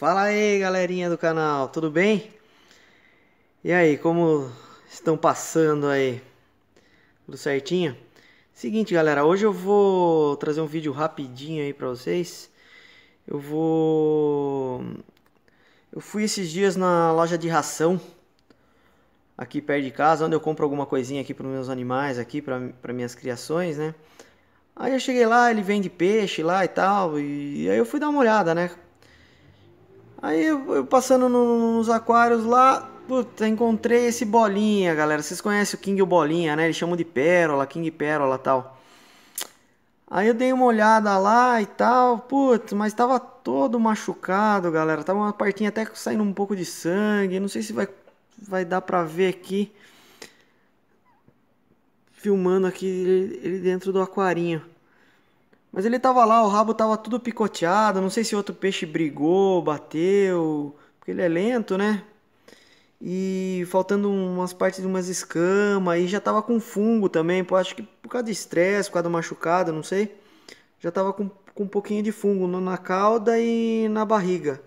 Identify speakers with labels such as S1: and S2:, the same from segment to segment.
S1: Fala aí, galerinha do canal, tudo bem? E aí, como estão passando aí? Tudo certinho? Seguinte, galera, hoje eu vou trazer um vídeo rapidinho aí pra vocês. Eu vou... Eu fui esses dias na loja de ração aqui perto de casa, onde eu compro alguma coisinha aqui para os meus animais, aqui para minhas criações, né? Aí eu cheguei lá, ele vende peixe lá e tal, e aí eu fui dar uma olhada, né? Aí eu, passando no, nos aquários lá, puta, encontrei esse Bolinha, galera. Vocês conhecem o King o Bolinha, né? Eles chamam de Pérola, King Pérola tal. Aí eu dei uma olhada lá e tal, putz, mas tava todo machucado, galera. Tava uma partinha até saindo um pouco de sangue. Não sei se vai, vai dar pra ver aqui. Filmando aqui ele, ele dentro do aquarinho. Mas ele tava lá, o rabo tava tudo picoteado, não sei se outro peixe brigou, bateu, porque ele é lento, né? E faltando umas partes de umas escamas, e já tava com fungo também, pô, acho que por causa de estresse, por causa do machucado, não sei. Já tava com, com um pouquinho de fungo na cauda e na barriga.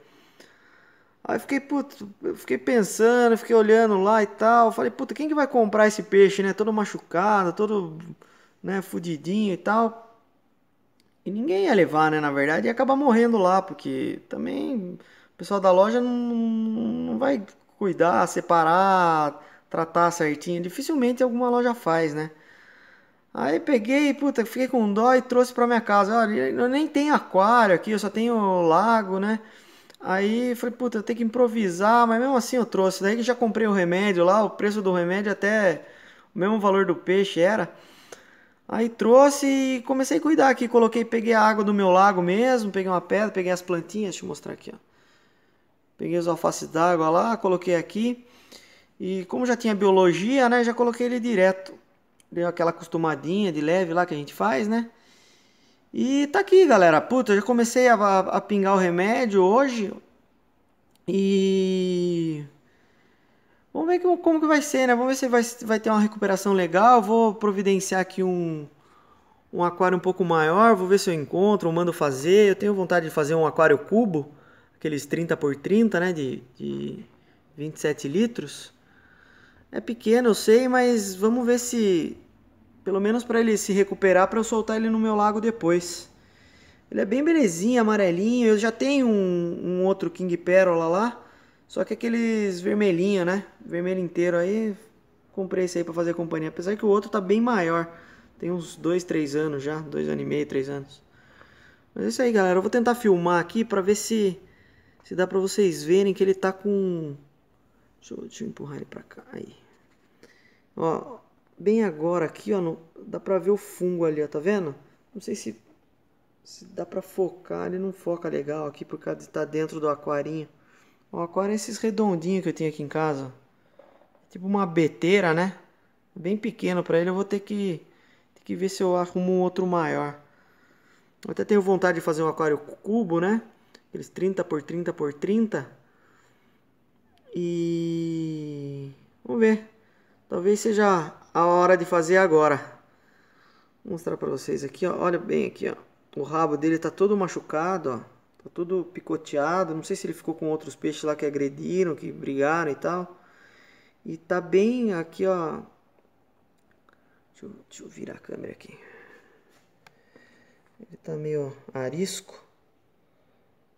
S1: Aí fiquei, puto, fiquei pensando, fiquei olhando lá e tal. Falei, puta, quem que vai comprar esse peixe, né? Todo machucado, todo, né, fudidinho e tal. E ninguém ia levar, né? Na verdade, ia acabar morrendo lá, porque também o pessoal da loja não, não vai cuidar, separar, tratar certinho. Dificilmente alguma loja faz, né? Aí peguei, puta, fiquei com dó e trouxe pra minha casa. Olha, eu nem tenho aquário aqui, eu só tenho lago, né? Aí falei, puta, eu tenho que improvisar, mas mesmo assim eu trouxe. Daí que já comprei o remédio lá, o preço do remédio até o mesmo valor do peixe era. Aí trouxe e comecei a cuidar aqui. Coloquei, peguei a água do meu lago mesmo, peguei uma pedra, peguei as plantinhas, deixa eu mostrar aqui, ó. Peguei os alfaces d'água lá, coloquei aqui. E como já tinha biologia, né, já coloquei ele direto. Deu aquela acostumadinha de leve lá que a gente faz, né? E tá aqui, galera. Puta, já comecei a, a pingar o remédio hoje. E Vamos ver que, como que vai ser, né? Vamos ver se vai, vai ter uma recuperação legal. Vou providenciar aqui um, um aquário um pouco maior. Vou ver se eu encontro, eu mando fazer. Eu tenho vontade de fazer um aquário cubo, aqueles 30 por 30, né? De, de 27 litros. É pequeno, eu sei, mas vamos ver se. Pelo menos para ele se recuperar, para eu soltar ele no meu lago depois. Ele é bem belezinho, amarelinho. Eu já tenho um, um outro King Pérola lá. Só que é aqueles vermelhinhos, né? vermelho inteiro aí, comprei esse aí para fazer companhia. Apesar que o outro tá bem maior. Tem uns 2, 3 anos já. 2 anos e meio, 3 anos. Mas é isso aí, galera. Eu vou tentar filmar aqui pra ver se, se dá pra vocês verem que ele tá com... Deixa eu, deixa eu empurrar ele pra cá. Aí. Ó, bem agora aqui, ó. No, dá pra ver o fungo ali, ó. Tá vendo? Não sei se, se dá pra focar. Ele não foca legal aqui por causa de estar tá dentro do aquarinho. Ó, o aquário é esses redondinhos que eu tenho aqui em casa, tipo uma beteira, né? Bem pequeno para ele, eu vou ter que, ter que ver se eu arrumo um outro maior. Eu até tenho vontade de fazer um aquário cubo, né? Aqueles 30 por 30 por 30. E... Vamos ver. Talvez seja a hora de fazer agora. Vou mostrar para vocês aqui, ó. Olha bem aqui, ó. O rabo dele tá todo machucado, ó. Tá todo picoteado. Não sei se ele ficou com outros peixes lá que agrediram, que brigaram e tal. E tá bem aqui, ó. Deixa eu, deixa eu virar a câmera aqui. Ele tá meio arisco.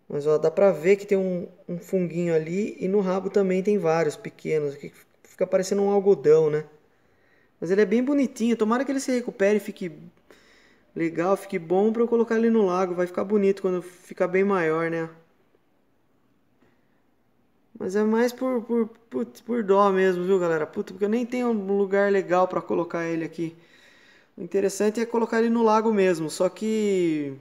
S1: Mas ó, dá pra ver que tem um, um funguinho ali e no rabo também tem vários pequenos. Aqui fica parecendo um algodão, né? Mas ele é bem bonitinho. Tomara que ele se recupere e fique legal, fique bom pra eu colocar ele no lago. Vai ficar bonito quando ficar bem maior, né? Mas é mais por, por, por dó mesmo, viu, galera? Puta, porque eu nem tenho um lugar legal para colocar ele aqui. O interessante é colocar ele no lago mesmo, só que...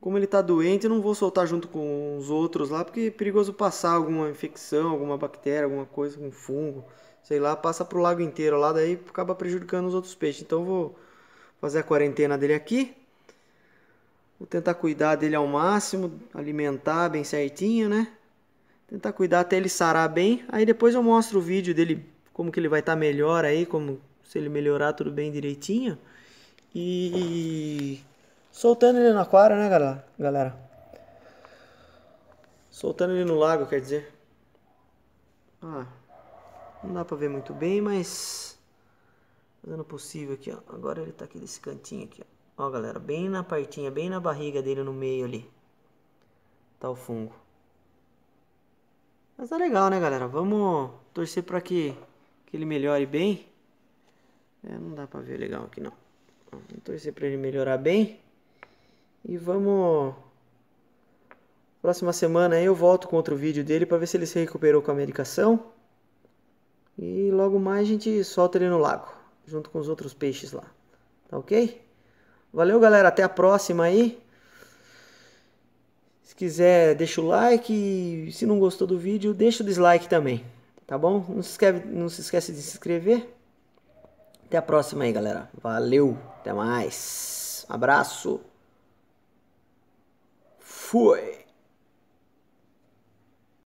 S1: Como ele tá doente, eu não vou soltar junto com os outros lá, porque é perigoso passar alguma infecção, alguma bactéria, alguma coisa, um fungo, sei lá, passa pro lago inteiro lá, daí acaba prejudicando os outros peixes. Então eu vou fazer a quarentena dele aqui. Vou tentar cuidar dele ao máximo, alimentar bem certinho, né? Tentar cuidar até ele sarar bem. Aí depois eu mostro o vídeo dele, como que ele vai estar tá melhor aí, como se ele melhorar tudo bem direitinho. E soltando ele na quadra, né, galera? Soltando ele no lago, quer dizer. Ah, não dá pra ver muito bem, mas fazendo possível aqui, ó. Agora ele tá aqui nesse cantinho aqui, ó. Ó, galera, bem na partinha, bem na barriga dele no meio ali. Tá o fungo. Mas tá legal, né, galera? Vamos torcer para que, que ele melhore bem. É, não dá para ver legal aqui, não. Vamos torcer para ele melhorar bem. E vamos... Próxima semana aí eu volto com outro vídeo dele para ver se ele se recuperou com a medicação. E logo mais a gente solta ele no lago, junto com os outros peixes lá. Tá ok? Valeu, galera. Até a próxima aí. Se quiser, deixa o like. Se não gostou do vídeo, deixa o dislike também. Tá bom? Não se, esquece, não se esquece de se inscrever. Até a próxima aí, galera. Valeu. Até mais. Abraço. Fui.